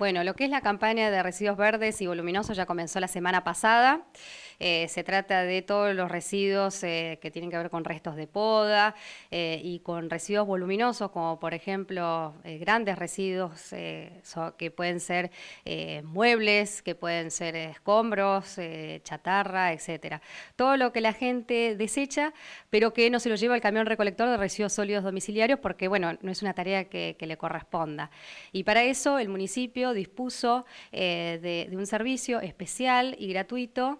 Bueno, lo que es la campaña de residuos verdes y voluminosos ya comenzó la semana pasada. Eh, se trata de todos los residuos eh, que tienen que ver con restos de poda eh, y con residuos voluminosos, como por ejemplo grandes residuos que pueden ser muebles, que pueden ser escombros, chatarra, etcétera. Todo lo que la gente desecha, pero que no se lo lleva el camión recolector de residuos sólidos domiciliarios, porque bueno, no es una tarea que, le corresponda. Y para eso el municipio dispuso de, un servicio especial y gratuito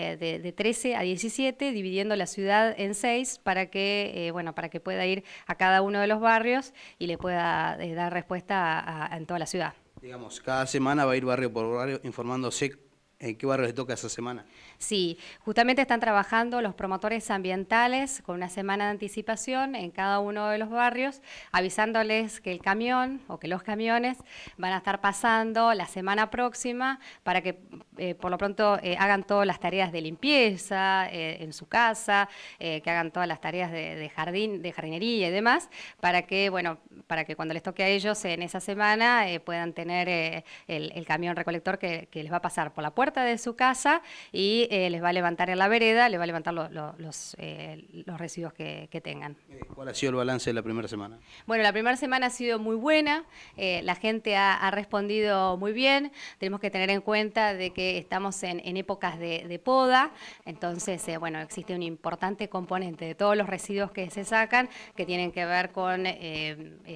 de, 13 a 17, dividiendo la ciudad en 6 para que, eh, bueno, para que pueda ir a cada uno de los barrios y le pueda eh, dar respuesta en toda la ciudad. Digamos, cada semana va a ir barrio por barrio informando informándose ¿En eh, qué barrio les toca esa semana? Sí, justamente están trabajando los promotores ambientales con una semana de anticipación en cada uno de los barrios, avisándoles que el camión o que los camiones van a estar pasando la semana próxima para que eh, por lo pronto eh, hagan todas las tareas de limpieza en su casa, que hagan todas las tareas de, jardín, de jardinería y demás, para que, bueno, para que cuando les toque a ellos en esa semana puedan tener el, camión recolector que les va a pasar por la puerta de su casa y eh, les va a levantar en la vereda, les va a levantar los, eh, los, residuos que, tengan. Eh, ¿Cuál ha sido el balance de la primera semana? Bueno, la primera semana ha sido muy buena, la gente ha, respondido muy bien, tenemos que tener en cuenta de que estamos en, épocas de, poda, entonces, bueno, existe un importante componente de todos los residuos que se sacan que tienen que ver con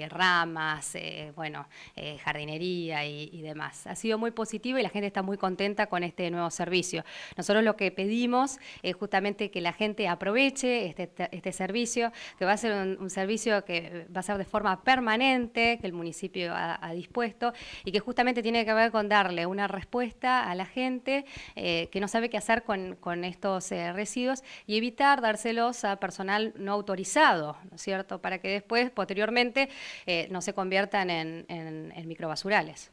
ramas, bueno, jardinería y, y demás. Ha sido muy positivo y la gente está muy contenta con este nuevo servicio. Nosotros lo que pedimos es justamente que la gente aproveche este, este servicio, que va a ser un, servicio que va a ser de forma permanente, que el municipio ha, dispuesto, y que justamente tiene que ver con darle una respuesta a la gente eh, que no sabe qué hacer con, estos eh, residuos y evitar dárselos a personal no autorizado, ¿no es cierto? Para que después, posteriormente, eh, no se conviertan en, en microbasurales.